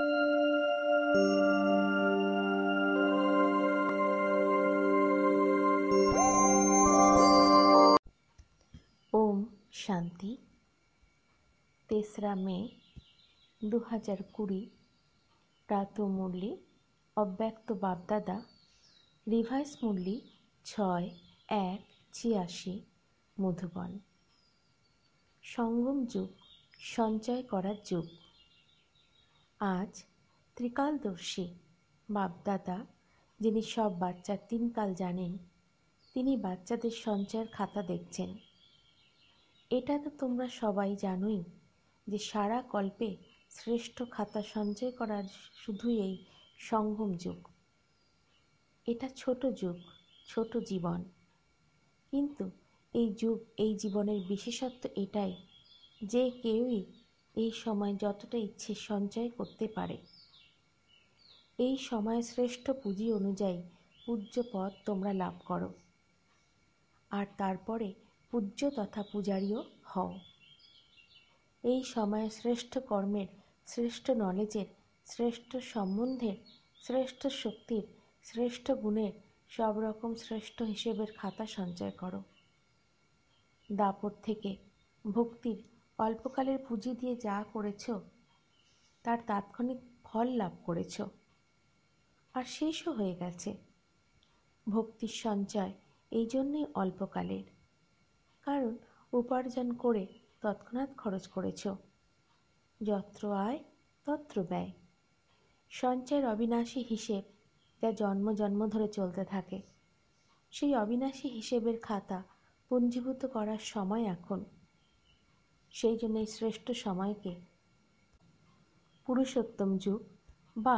ওম শান্তি তেসরা মে দু হাজার কুড়ি প্রাত মুরলি অব্যক্ত বাপদাদা রিভাইস মুরলি ছয় এক ছিয়াশি মধুবন সঙ্গম যুগ সঞ্চয় করার যুগ আজ ত্রিকালদর্শী বাপদাদা যিনি সব বাচ্চার তিনকাল জানেন তিনি বাচ্চাদের সঞ্চয়ের খাতা দেখছেন এটা তো তোমরা সবাই জানোই যে সারা কল্পে শ্রেষ্ঠ খাতা সঞ্চয় করার শুধুই এই সঙ্গম যুগ এটা ছোট যুগ ছোট জীবন কিন্তু এই যুগ এই জীবনের বিশেষত্ব এটাই যে কেউই এই সময় যতটা ইচ্ছে সঞ্চয় করতে পারে এই সময় শ্রেষ্ঠ পুঁজি অনুযায়ী পূজ্য পদ তোমরা লাভ করো আর তারপরে পূজ্য তথা পূজারীও হও এই সময় শ্রেষ্ঠ কর্মের শ্রেষ্ঠ নলেজের শ্রেষ্ঠ সম্বন্ধের শ্রেষ্ঠ শক্তির শ্রেষ্ঠ গুণের সব রকম শ্রেষ্ঠ হিসেবের খাতা সঞ্চয় করো দাপট থেকে ভক্তির অল্পকালের পুঁজি দিয়ে যা করেছ তার তাৎক্ষণিক ফল লাভ করেছ আর শেষও হয়ে গেছে ভক্তির সঞ্চয় এই জন্যই অল্পকালের কারণ উপার্জন করে তৎক্ষণাৎ খরচ করেছ যত্র আয় তত্র ব্যয় সঞ্চয়ের অবিনাশী হিসেব যা জন্ম জন্ম ধরে চলতে থাকে সেই অবিনাশী হিসেবের খাতা পুঞ্জীভূত করার সময় এখন সেই জন্য এই শ্রেষ্ঠ সময়কে পুরুষোত্তম যুগ বা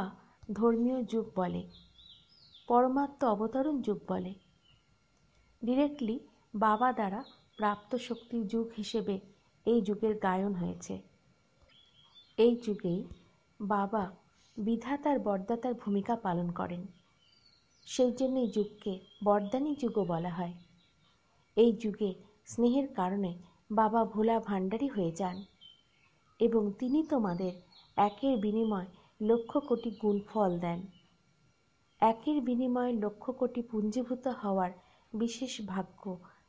ধর্মীয় যুগ বলে পরমাত্ম অবতরণ যুগ বলে ডিরেক্টলি বাবা দ্বারা প্রাপ্ত শক্তির যুগ হিসেবে এই যুগের গায়ন হয়েছে এই যুগেই বাবা বিধাতার বরদাতার ভূমিকা পালন করেন সেই জন্য এই যুগকে বরদানি যুগও বলা হয় এই যুগে স্নেহের কারণে বাবা ভোলা ভাণ্ডারী হয়ে যান এবং তিনি তোমাদের একের বিনিময় লক্ষ কোটি গুণ ফল দেন একের বিনিময়ে লক্ষ কোটি পুঞ্জীভূত হওয়ার বিশেষ ভাগ্য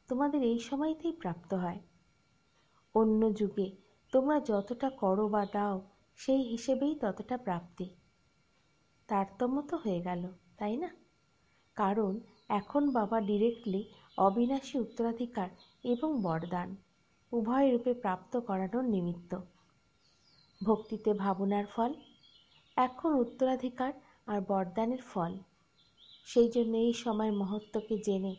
তোমাদের এই সময়তেই প্রাপ্ত হয় অন্য যুগে তোমরা যতটা করো বা দাও সেই হিসেবেই ততটা প্রাপ্তি তারতম্য তো হয়ে গেল তাই না কারণ এখন বাবা ডিরেক্টলি অবিনাশী উত্তরাধিকার এবং বরদান উভয় রূপে প্রাপ্ত করানোর নিমিত্ত ভক্তিতে ভাবনার ফল এখন উত্তরাধিকার আর বরদানের ফল সেই জন্য এই সময় মহত্বকে জেনে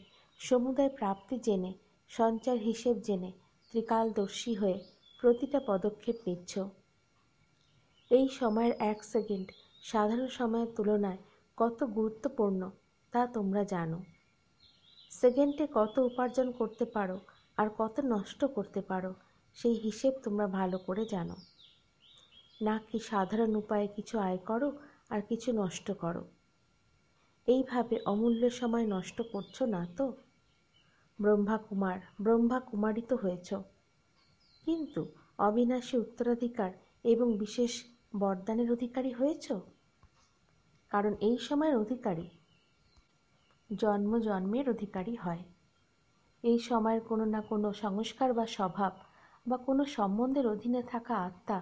সমুদায় প্রাপ্তি জেনে সঞ্চার হিসেব জেনে ত্রিকালদর্শী হয়ে প্রতিটা পদক্ষেপ নিচ্ছ এই সময়ের এক সেকেন্ড সাধারণ সময়ের তুলনায় কত গুরুত্বপূর্ণ তা তোমরা জানো সেকেন্ডে কত উপার্জন করতে পারো আর কত নষ্ট করতে পারো সেই হিসেব তোমরা ভালো করে জানো না কি সাধারণ উপায়ে কিছু আয় করো আর কিছু নষ্ট করো এইভাবে অমূল্য সময় নষ্ট করছো না তো ব্রহ্মা কুমার ব্রহ্মা কুমারিত হয়েছ কিন্তু অবিনাশী উত্তরাধিকার এবং বিশেষ বরদানের অধিকারী হয়েছ কারণ এই সময়ের অধিকারী জন্ম জন্মের অধিকারী হয় এই সময়ের কোনো না কোনো সংস্কার বা স্বভাব বা কোনো সম্বন্ধের অধীনে থাকা আত্মা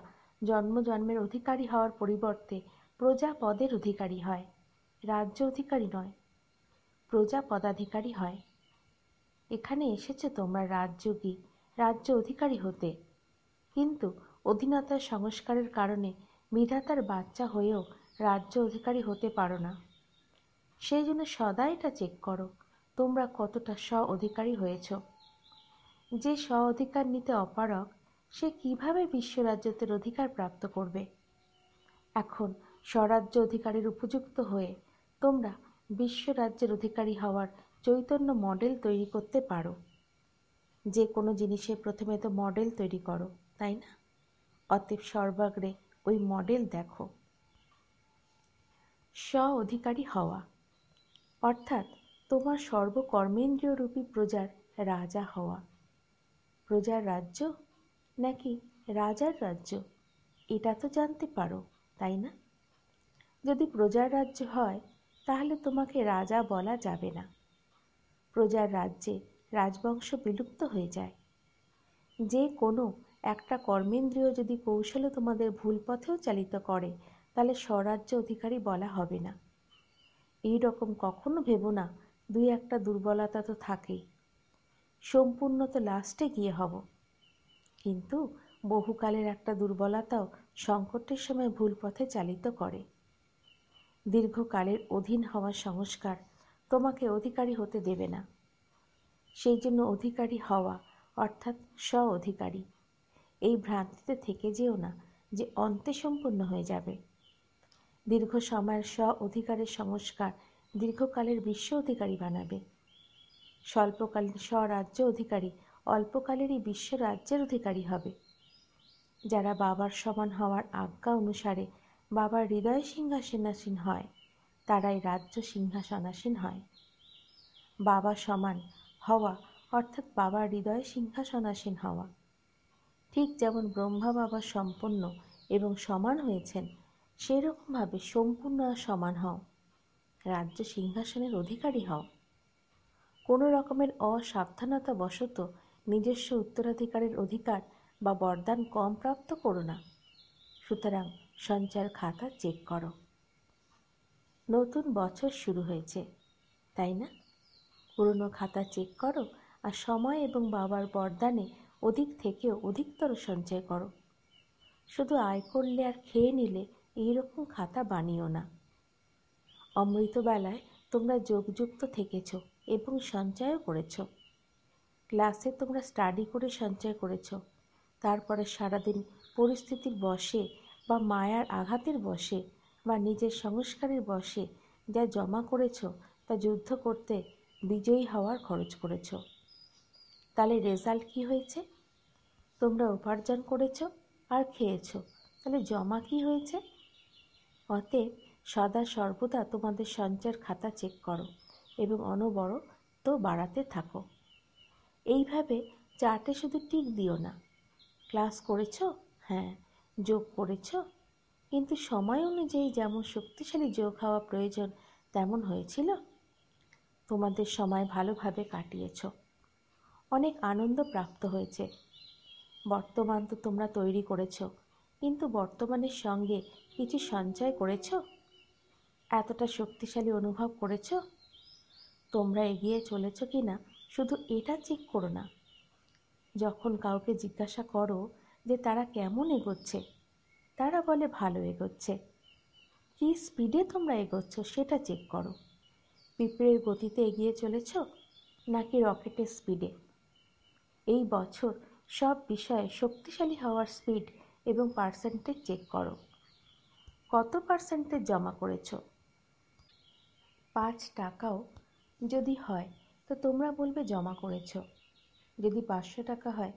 জন্ম জন্মের অধিকারী হওয়ার পরিবর্তে প্রজাপদের অধিকারী হয় রাজ্য অধিকারী নয় প্রজা পদাধিকারী হয় এখানে এসেছে তোমরা রাজযোগী রাজ্য অধিকারী হতে কিন্তু অধীনতার সংস্কারের কারণে বিধাতার বাচ্চা হয়েও রাজ্য অধিকারী হতে পারো না সেই জন্য সদা এটা চেক করো তোমরা কতটা স্ব অধিকারী হয়েছ যে স্ব অধিকার নিতে অপারক সে কিভাবে বিশ্বরাজ্যতের অধিকার প্রাপ্ত করবে এখন স্বরাজ্য অধিকারের উপযুক্ত হয়ে তোমরা বিশ্বরাজ্যের অধিকারী হওয়ার চৈতন্য মডেল তৈরি করতে পারো যে কোনো জিনিসে প্রথমে তো মডেল তৈরি করো তাই না অতএব সর্বাগ্রে ওই মডেল দেখো স্ব অধিকারী হওয়া অর্থাৎ তোমার সর্বকর্মেন্দ্রিয়রূপী প্রজার রাজা হওয়া প্রজার রাজ্য নাকি রাজার রাজ্য এটা তো জানতে পারো তাই না যদি প্রজার রাজ্য হয় তাহলে তোমাকে রাজা বলা যাবে না প্রজার রাজ্যে রাজবংশ বিলুপ্ত হয়ে যায় যে কোনো একটা কর্মেন্দ্রীয় যদি কৌশলে তোমাদের ভুল পথেও চালিত করে তাহলে স্বরাজ্য অধিকারী বলা হবে না এই রকম কখনো ভেবো না দুই একটা দুর্বলতা তো থাকেই সম্পূর্ণ তো লাস্টে গিয়ে হব কিন্তু বহুকালের একটা দুর্বলতাও সংকটের সময় ভুল পথে চালিত করে দীর্ঘকালের অধীন হওয়ার সংস্কার তোমাকে অধিকারী হতে দেবে না সেই জন্য অধিকারী হওয়া অর্থাৎ স্ব অধিকারী এই ভ্রান্তিতে থেকে যেও না যে অন্তে সম্পূর্ণ হয়ে যাবে দীর্ঘ সময়ের স্ব অধিকারের সংস্কার দীর্ঘকালের বিশ্ব অধিকারী বানাবে স্বল্পকালীন স্বরাজ্য অধিকারী অল্পকালেরই বিশ্ব রাজ্যের অধিকারী হবে যারা বাবার সমান হওয়ার আজ্ঞা অনুসারে বাবার হৃদয় সিংহাসীন হয় তারাই রাজ্য সিংহাসনাসীন হয় বাবা সমান হওয়া অর্থাৎ বাবার হৃদয় সিংহাসনাসীন হওয়া ঠিক যেমন ব্রহ্মা বাবা সম্পন্ন এবং সমান হয়েছেন সেরকমভাবে সম্পূর্ণ আর সমান হও রাজ্য সিংহাসনের অধিকারী হও কোনো রকমের অসাবধানতা বশত নিজস্ব উত্তরাধিকারের অধিকার বা বরদান কম প্রাপ্ত করো না সুতরাং সঞ্চার খাতা চেক করো নতুন বছর শুরু হয়েছে তাই না পুরনো খাতা চেক করো আর সময় এবং বাবার বরদানে অধিক থেকেও অধিকতর সঞ্চয় করো শুধু আয় করলে আর খেয়ে নিলে এইরকম খাতা বানিও না অমৃতবেলায় তোমরা যোগযুক্ত থেকেছ এবং সঞ্চয়ও করেছ ক্লাসে তোমরা স্টাডি করে সঞ্চয় করেছ তারপরে সারাদিন পরিস্থিতির বসে বা মায়ার আঘাতের বসে বা নিজের সংস্কারের বসে যা জমা করেছ তা যুদ্ধ করতে বিজয়ী হওয়ার খরচ করেছ তাহলে রেজাল্ট কি হয়েছে তোমরা উপার্জন করেছ আর খেয়েছ তাহলে জমা কি হয়েছে অতএব সদা সর্বদা তোমাদের সঞ্চয়ের খাতা চেক করো এবং অনবর তো বাড়াতে থাকো এইভাবে চার্টে শুধু টিক দিও না ক্লাস করেছ হ্যাঁ যোগ করেছ কিন্তু সময় অনুযায়ী যেমন শক্তিশালী যোগ হওয়া প্রয়োজন তেমন হয়েছিল তোমাদের সময় ভালোভাবে কাটিয়েছ অনেক আনন্দ প্রাপ্ত হয়েছে বর্তমান তো তোমরা তৈরি করেছ কিন্তু বর্তমানের সঙ্গে কিছু সঞ্চয় করেছো এতটা শক্তিশালী অনুভব করেছ তোমরা এগিয়ে চলেছ কি না শুধু এটা চেক করো না যখন কাউকে জিজ্ঞাসা করো যে তারা কেমন এগোচ্ছে তারা বলে ভালো এগোচ্ছে কি স্পিডে তোমরা এগোচ্ছ সেটা চেক করো পিঁপড়ের গতিতে এগিয়ে চলেছ নাকি রকেটের স্পিডে এই বছর সব বিষয়ে শক্তিশালী হওয়ার স্পিড এবং পার্সেন্টেজ চেক করো কত পার্সেন্টেজ জমা করেছো পাঁচ টাকাও যদি হয় তো তোমরা বলবে জমা করেছ যদি পাঁচশো টাকা হয়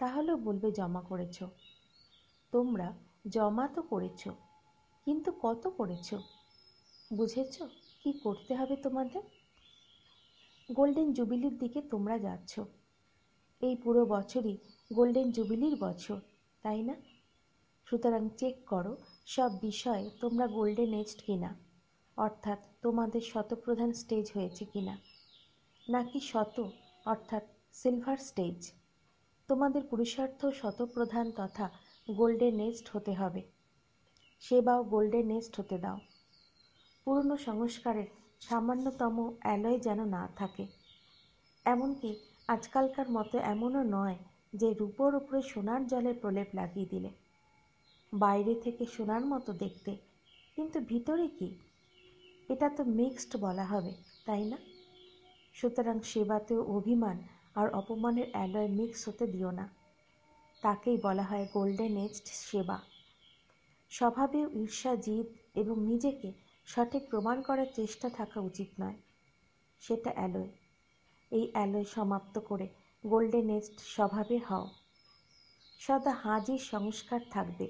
তাহলেও বলবে জমা করেছ তোমরা জমা তো করেছ কিন্তু কত করেছ বুঝেছ কি করতে হবে তোমাদের গোল্ডেন জুবিলির দিকে তোমরা যাচ্ছ এই পুরো বছরই গোল্ডেন জুবিলির বছর তাই না সুতরাং চেক করো সব বিষয়ে তোমরা গোল্ডেন এজড কিনা অর্থাৎ তোমাদের শতপ্রধান স্টেজ হয়েছে কিনা নাকি শত অর্থাৎ সিলভার স্টেজ তোমাদের পুরুষার্থ শতপ্রধান তথা গোল্ডেন নেস্ট হতে হবে সেবাও গোল্ডেন নেস্ট হতে দাও পুরনো সংস্কারের সামান্যতম অ্যালয় যেন না থাকে এমনকি আজকালকার মতো এমনও নয় যে রূপোর উপরে সোনার জলের প্রলেপ লাগিয়ে দিলে বাইরে থেকে সোনার মতো দেখতে কিন্তু ভিতরে কি এটা তো মিক্সড বলা হবে তাই না সুতরাং সেবাতেও অভিমান আর অপমানের অ্যালয় মিক্স হতে দিও না তাকেই বলা হয় গোল্ডেন এজড সেবা স্বভাবে ঈর্ষা জিদ এবং নিজেকে সঠিক প্রমাণ করার চেষ্টা থাকা উচিত নয় সেটা অ্যালয় এই অ্যালয় সমাপ্ত করে গোল্ডেন এজড স্বভাবে হও সদা হাজির সংস্কার থাকবে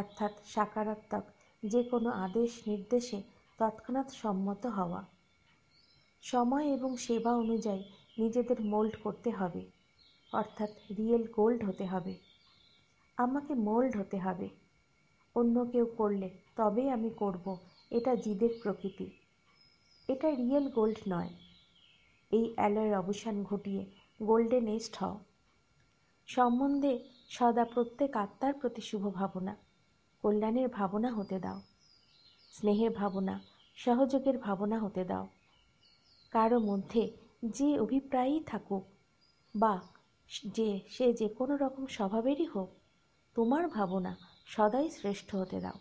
অর্থাৎ সাকারাত্মক যে কোনো আদেশ নির্দেশে তৎক্ষণাৎ সম্মত হওয়া সময় এবং সেবা অনুযায়ী নিজেদের মোল্ড করতে হবে অর্থাৎ রিয়েল গোল্ড হতে হবে আমাকে মোল্ড হতে হবে অন্য কেউ করলে তবেই আমি করব এটা জিদের প্রকৃতি এটা রিয়েল গোল্ড নয় এই অ্যালয়ের অবসান ঘটিয়ে গোল্ডে নেস্ট হও সম্বন্ধে সদা প্রত্যেক আত্মার প্রতি শুভ ভাবনা কল্যাণের ভাবনা হতে দাও স্নেহের ভাবনা সহযোগের ভাবনা হতে দাও কারো মধ্যে যে অভিপ্রায়ই থাকুক বা যে সে যে কোনো রকম স্বভাবেরই হোক তোমার ভাবনা সদাই শ্রেষ্ঠ হতে দাও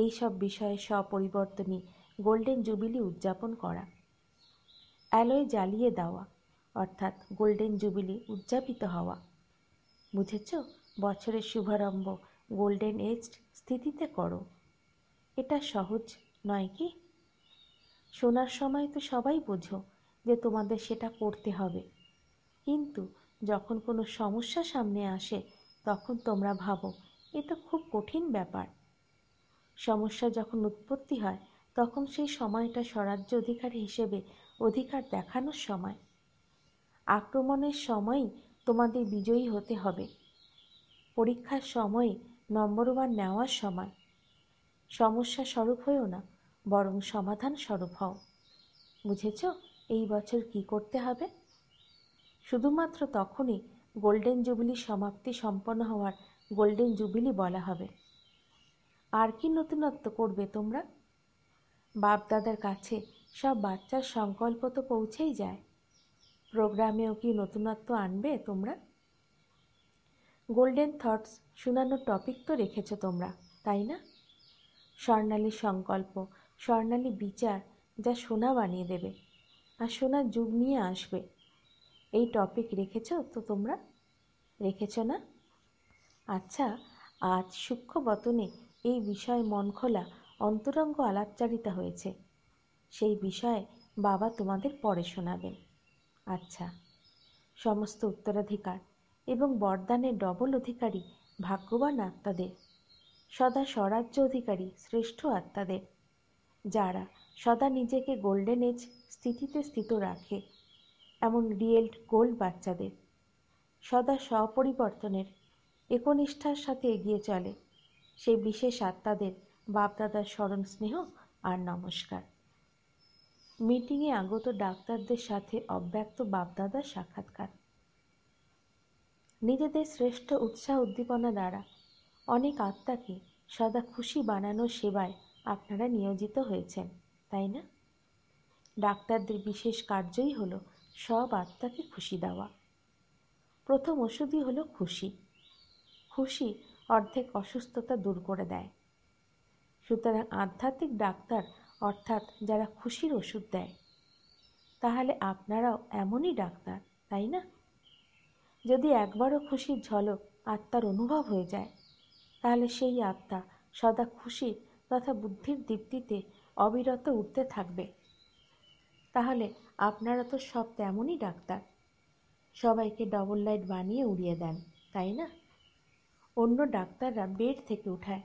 এই সব বিষয়ে স্বপরিবর্তনী গোল্ডেন জুবিলি উদযাপন করা অ্যালয় জ্বালিয়ে দেওয়া অর্থাৎ গোল্ডেন জুবিলি উদযাপিত হওয়া বুঝেছ বছরের শুভারম্ভ গোল্ডেন এজ স্থিতিতে করো এটা সহজ নয় কি শোনার সময় তো সবাই বোঝো যে তোমাদের সেটা করতে হবে কিন্তু যখন কোনো সমস্যা সামনে আসে তখন তোমরা ভাবো এ তো খুব কঠিন ব্যাপার সমস্যা যখন উৎপত্তি হয় তখন সেই সময়টা স্বরাজ্য অধিকার হিসেবে অধিকার দেখানোর সময় আক্রমণের সময়ই তোমাদের বিজয়ী হতে হবে পরীক্ষার সময় নম্বর ওয়ান নেওয়ার সময় সমস্যা স্বরূপ হয়েও না বরং সমাধান স্বরূপ হও বুঝেছ এই বছর কি করতে হবে শুধুমাত্র তখনই গোল্ডেন জুবিলি সমাপ্তি সম্পন্ন হওয়ার গোল্ডেন জুবিলি বলা হবে আর কি নতুনত্ব করবে তোমরা বাপদাদার কাছে সব বাচ্চার সংকল্প তো পৌঁছেই যায় প্রোগ্রামেও কি নতুনত্ব আনবে তোমরা গোল্ডেন থটস শোনানোর টপিক তো রেখেছো তোমরা তাই না স্বর্ণালী সংকল্প স্বর্ণালী বিচার যা সোনা বানিয়ে দেবে আর সোনার যুগ নিয়ে আসবে এই টপিক রেখেছ তো তোমরা রেখেছ না আচ্ছা আজ সূক্ষ্ম বতনে এই বিষয়ে মন খোলা অন্তরঙ্গ আলাপচারিতা হয়েছে সেই বিষয়ে বাবা তোমাদের পরে শোনাবেন আচ্ছা সমস্ত উত্তরাধিকার এবং বরদানের ডবল অধিকারী ভাগ্যবান আত্মাদের সদা স্বরাজ্য অধিকারী শ্রেষ্ঠ আত্মাদের যারা সদা নিজেকে গোল্ডেন এজ স্থিতিতে স্থিত রাখে এমন রিয়েল গোল্ড বাচ্চাদের সদা স্বপরিবর্তনের একনিষ্ঠার সাথে এগিয়ে চলে সেই বিশেষ আত্মাদের বাপদাদার স্মরণ স্নেহ আর নমস্কার মিটিংয়ে আগত ডাক্তারদের সাথে অব্যক্ত বাপদাদার সাক্ষাৎকার নিজেদের শ্রেষ্ঠ উৎসাহ উদ্দীপনা দ্বারা অনেক আত্মাকে সদা খুশি বানানোর সেবায় আপনারা নিয়োজিত হয়েছেন তাই না ডাক্তারদের বিশেষ কার্যই হলো সব আত্মাকে খুশি দেওয়া প্রথম ওষুধই হলো খুশি খুশি অর্ধেক অসুস্থতা দূর করে দেয় সুতরাং আধ্যাত্মিক ডাক্তার অর্থাৎ যারা খুশির ওষুধ দেয় তাহলে আপনারাও এমনই ডাক্তার তাই না যদি একবারও খুশির ঝলক আত্মার অনুভব হয়ে যায় তাহলে সেই আত্মা সদা খুশি তথা বুদ্ধির দীপ্তিতে অবিরত উঠতে থাকবে তাহলে আপনারা তো সব তেমনই ডাক্তার সবাইকে ডবল লাইট বানিয়ে উড়িয়ে দেন তাই না অন্য ডাক্তাররা বেড থেকে উঠায়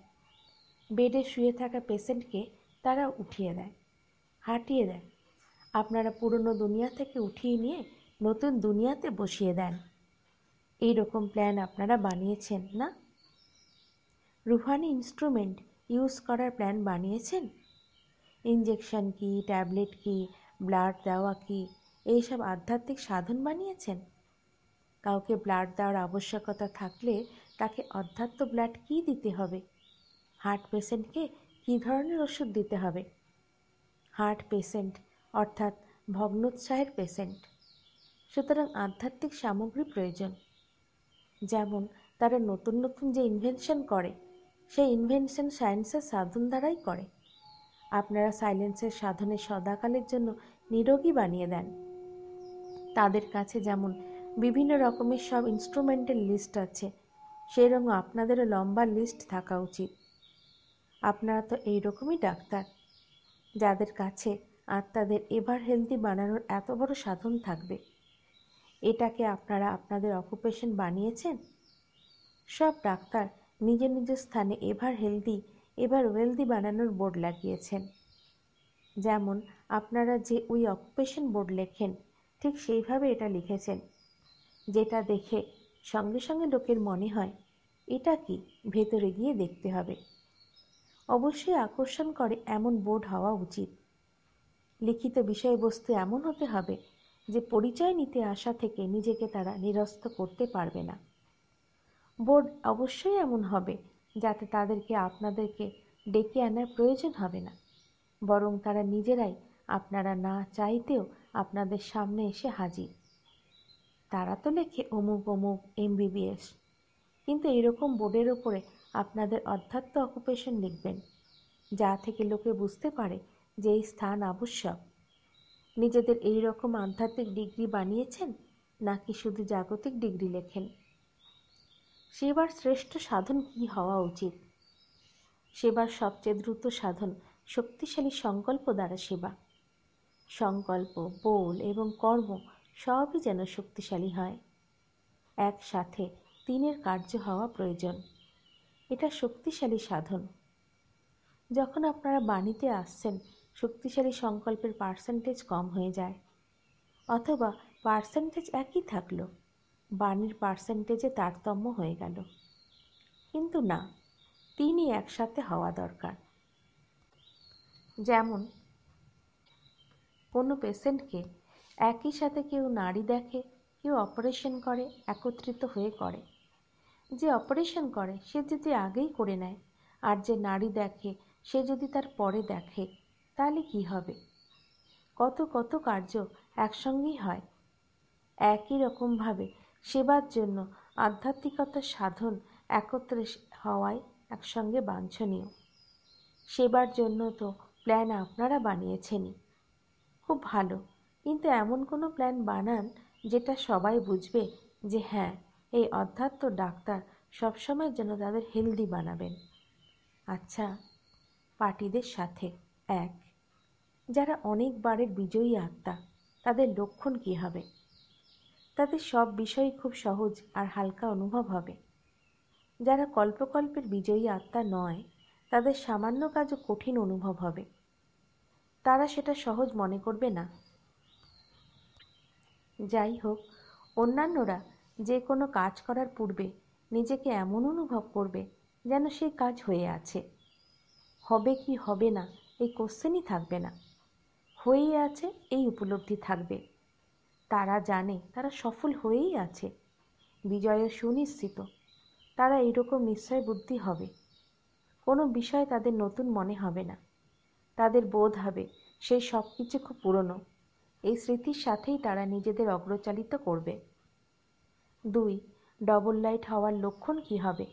বেডে শুয়ে থাকা পেশেন্টকে তারা উঠিয়ে দেয় হাঁটিয়ে দেয় আপনারা পুরনো দুনিয়া থেকে উঠিয়ে নিয়ে নতুন দুনিয়াতে বসিয়ে দেন এই রকম প্ল্যান আপনারা বানিয়েছেন না রুহানি ইনস্ট্রুমেন্ট ইউজ করার প্ল্যান বানিয়েছেন ইঞ্জেকশন কি ট্যাবলেট কি ব্লাড দেওয়া কি এইসব আধ্যাত্মিক সাধন বানিয়েছেন কাউকে ব্লাড দেওয়ার আবশ্যকতা থাকলে তাকে অধ্যাত্ম ব্লাড কি দিতে হবে হার্ট পেশেন্টকে কি ধরনের ওষুধ দিতে হবে হার্ট পেশেন্ট অর্থাৎ ভগ্নোৎসাহের পেশেন্ট সুতরাং আধ্যাত্মিক সামগ্রী প্রয়োজন যেমন তারা নতুন নতুন যে ইনভেনশন করে সে ইনভেনশন সায়েন্সের সাধন দ্বারাই করে আপনারা সাইলেন্সের সাধনে সদাকালের জন্য নিরোগী বানিয়ে দেন তাদের কাছে যেমন বিভিন্ন রকমের সব ইনস্ট্রুমেন্টের লিস্ট আছে সেরকম আপনাদেরও লম্বা লিস্ট থাকা উচিত আপনারা তো এই রকমই ডাক্তার যাদের কাছে আত্মাদের এভার হেলদি বানানোর এত বড় সাধন থাকবে এটাকে আপনারা আপনাদের অকুপেশন বানিয়েছেন সব ডাক্তার নিজের নিজের স্থানে এভার হেলদি এবার ওয়েলদি বানানোর বোর্ড লাগিয়েছেন যেমন আপনারা যে উই অকুপেশন বোর্ড লেখেন ঠিক সেইভাবে এটা লিখেছেন যেটা দেখে সঙ্গে সঙ্গে লোকের মনে হয় এটা কি ভেতরে গিয়ে দেখতে হবে অবশ্যই আকর্ষণ করে এমন বোর্ড হওয়া উচিত লিখিত বিষয়বস্তু এমন হতে হবে যে পরিচয় নিতে আসা থেকে নিজেকে তারা নিরস্ত করতে পারবে না বোর্ড অবশ্যই এমন হবে যাতে তাদেরকে আপনাদেরকে ডেকে আনার প্রয়োজন হবে না বরং তারা নিজেরাই আপনারা না চাইতেও আপনাদের সামনে এসে হাজির তারা তো লেখে অমুক অমুক এমবিবিএস কিন্তু এরকম বোর্ডের ওপরে আপনাদের অধ্যাত্ম অকুপেশন লিখবেন যা থেকে লোকে বুঝতে পারে যে এই স্থান আবশ্যক নিজেদের এই রকম আধ্যাত্মিক ডিগ্রি বানিয়েছেন নাকি শুধু জাগতিক ডিগ্রি লেখেন সেবার শ্রেষ্ঠ সাধন কি হওয়া উচিত সেবার সবচেয়ে দ্রুত সাধন শক্তিশালী সংকল্প দ্বারা সেবা সংকল্প বোল এবং কর্ম সবই যেন শক্তিশালী হয় একসাথে তিনের কার্য হওয়া প্রয়োজন এটা শক্তিশালী সাধন যখন আপনারা বাণীতে আসছেন শক্তিশালী সংকল্পের পার্সেন্টেজ কম হয়ে যায় অথবা পার্সেন্টেজ একই থাকলো বাণীর পার্সেন্টেজে তারতম্য হয়ে গেল কিন্তু না তিনি একসাথে হওয়া দরকার যেমন কোনো পেশেন্টকে একই সাথে কেউ নারী দেখে কেউ অপারেশন করে একত্রিত হয়ে করে যে অপারেশন করে সে যদি আগেই করে নেয় আর যে নারী দেখে সে যদি তার পরে দেখে তাহলে কি হবে কত কত কার্য একসঙ্গেই হয় একই রকমভাবে সেবার জন্য আধ্যাত্মিকতা সাধন একত্রে হওয়ায় একসঙ্গে বাঞ্ছনীয় সেবার জন্য তো প্ল্যান আপনারা বানিয়েছেনই খুব ভালো কিন্তু এমন কোনো প্ল্যান বানান যেটা সবাই বুঝবে যে হ্যাঁ এই অধ্যাত্ম ডাক্তার সবসময় যেন তাদের হেলদি বানাবেন আচ্ছা পার্টিদের সাথে এক যারা অনেকবারের বিজয়ী আত্মা তাদের লক্ষণ কী হবে তাতে সব বিষয়ই খুব সহজ আর হালকা অনুভব হবে যারা কল্পকল্পের বিজয়ী আত্মা নয় তাদের সামান্য কাজও কঠিন অনুভব হবে তারা সেটা সহজ মনে করবে না যাই হোক অন্যান্যরা যে কোনো কাজ করার পূর্বে নিজেকে এমন অনুভব করবে যেন সেই কাজ হয়ে আছে হবে কি হবে না এই কোশ্চেনই থাকবে না হয়েই আছে এই উপলব্ধি থাকবে তারা জানে তারা সফল হয়েই আছে বিজয়ের সুনিশ্চিত তারা এইরকম নিশ্চয় বুদ্ধি হবে কোনো বিষয় তাদের নতুন মনে হবে না তাদের বোধ হবে সেই সব কিছু খুব পুরনো এই স্মৃতির সাথেই তারা নিজেদের অগ্রচালিত করবে দুই ডবল লাইট হওয়ার লক্ষণ কি হবে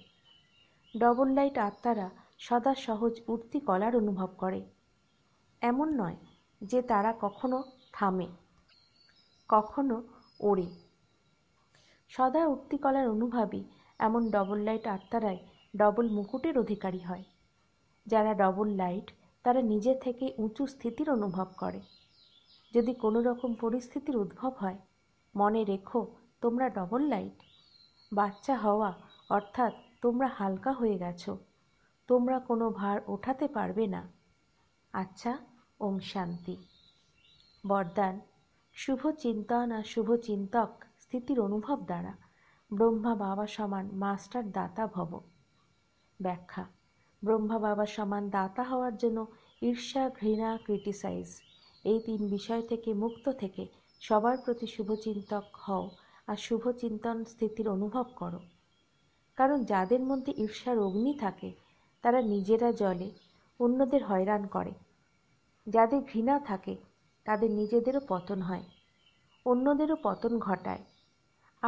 ডবল লাইট আত্মারা সদা সহজ উঠতি কলার অনুভব করে এমন নয় যে তারা কখনো থামে কখনো ওড়ে সদা উক্তি কলার অনুভাবী এমন ডবল লাইট আত্মারাই ডবল মুকুটের অধিকারী হয় যারা ডবল লাইট তারা নিজে থেকে উঁচু স্থিতির অনুভব করে যদি কোনো রকম পরিস্থিতির উদ্ভব হয় মনে রেখো তোমরা ডবল লাইট বাচ্চা হওয়া অর্থাৎ তোমরা হালকা হয়ে গেছো তোমরা কোনো ভার ওঠাতে পারবে না আচ্ছা ওম শান্তি বরদান শুভ না আর শুভচিন্তক স্থিতির অনুভব দ্বারা ব্রহ্মা বাবা সমান মাস্টার দাতা ভব ব্যাখ্যা ব্রহ্মা বাবা সমান দাতা হওয়ার জন্য ঈর্ষা ঘৃণা ক্রিটিসাইজ এই তিন বিষয় থেকে মুক্ত থেকে সবার প্রতি শুভচিন্তক হও আর শুভচিন্তন স্থিতির অনুভব করো কারণ যাদের মধ্যে ঈর্ষার অগ্নি থাকে তারা নিজেরা জলে অন্যদের হয়রান করে যাদের ঘৃণা থাকে তাদের নিজেদেরও পতন হয় অন্যদেরও পতন ঘটায়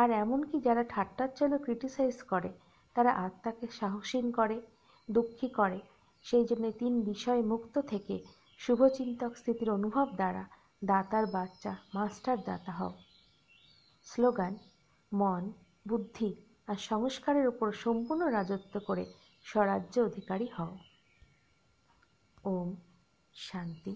আর এমনকি যারা ঠাট্টার চলে ক্রিটিসাইজ করে তারা আত্মাকে সাহসীন করে দুঃখী করে সেই জন্য তিন বিষয় মুক্ত থেকে শুভচিন্তক স্থিতির অনুভব দ্বারা দাতার বাচ্চা মাস্টার দাতা হও স্লোগান মন বুদ্ধি আর সংস্কারের উপর সম্পূর্ণ রাজত্ব করে স্বরাজ্য অধিকারী হও ওম শান্তি